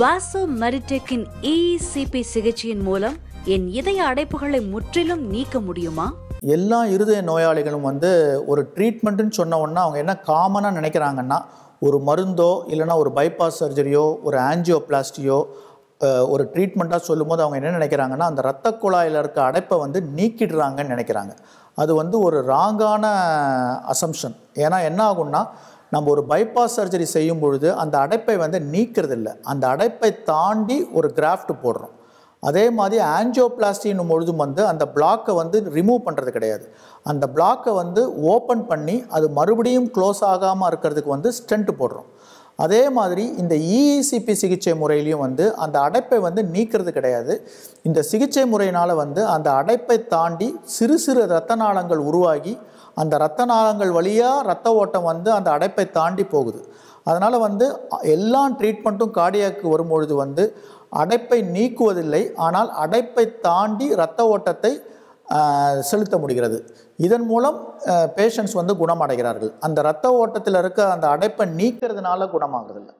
வாசோ மரிடெக்கின் இசிபி e சிகிச்சையின் மூலம் என் இதய அடைப்புகளை முற்றிலும் நீக்க முடியுமா எல்லா இருதய நோயாளிகளும் வந்து ஒரு ட்ரீட்மெண்ட்டுன்னு சொன்ன உடனே அவங்க என்ன காமனாக நினைக்கிறாங்கன்னா ஒரு மருந்தோ இல்லைனா ஒரு பைபாஸ் சர்ஜரியோ ஒரு ஆன்ஜியோபிளாஸ்டியோ ஒரு ட்ரீட்மெண்ட்டாக சொல்லும் போது அவங்க என்ன நினைக்கிறாங்கன்னா அந்த ரத்த குழாயில் இருக்க அடைப்பை வந்து நீக்கிடுறாங்கன்னு நினைக்கிறாங்க அது வந்து ஒரு ராங்கான அசம்ஷன் ஏன்னா என்ன ஆகும்னா நம்ம ஒரு பைபாஸ் சர்ஜரி செய்யும் பொழுது அந்த அடைப்பை வந்து நீக்கிறது இல்லை அந்த அடைப்பை தாண்டி ஒரு கிராஃப்ட் போடுறோம் அதே மாதிரி ஆன்ஜியோபிளாஸ்டின்னும் பொழுதும் வந்து அந்த பிளாக்கை வந்து ரிமூவ் பண்ணுறது கிடையாது அந்த பிளாக்கை வந்து ஓப்பன் பண்ணி அது மறுபடியும் க்ளோஸ் ஆகாமல் இருக்கிறதுக்கு வந்து ஸ்டென்ட் போடுறோம் அதே மாதிரி இந்த இஇசிபி e e சிகிச்சை முறையிலையும் வந்து அந்த அடைப்பை வந்து நீக்கிறது கிடையாது இந்த சிகிச்சை முறையினால் வந்து அந்த அடைப்பை தாண்டி சிறு சிறு இரத்த நாளங்கள் உருவாகி அந்த இரத்த நாளங்கள் வழியாக இரத்த ஓட்டம் வந்து அந்த அடைப்பை தாண்டி போகுது அதனால் வந்து எல்லா ட்ரீட்மெண்ட்டும் கார்டியாக்கு வரும்பொழுது வந்து அடைப்பை நீக்குவதில்லை ஆனால் அடைப்பை தாண்டி இரத்த ஓட்டத்தை செலுத்த முடிகிறது இதன் மூலம் பேஷண்ட்ஸ் வந்து குணமடைகிறார்கள் அந்த இரத்த ஓட்டத்தில் இருக்க அந்த அடைப்பை நீக்கிறதுனால குணமாகிறது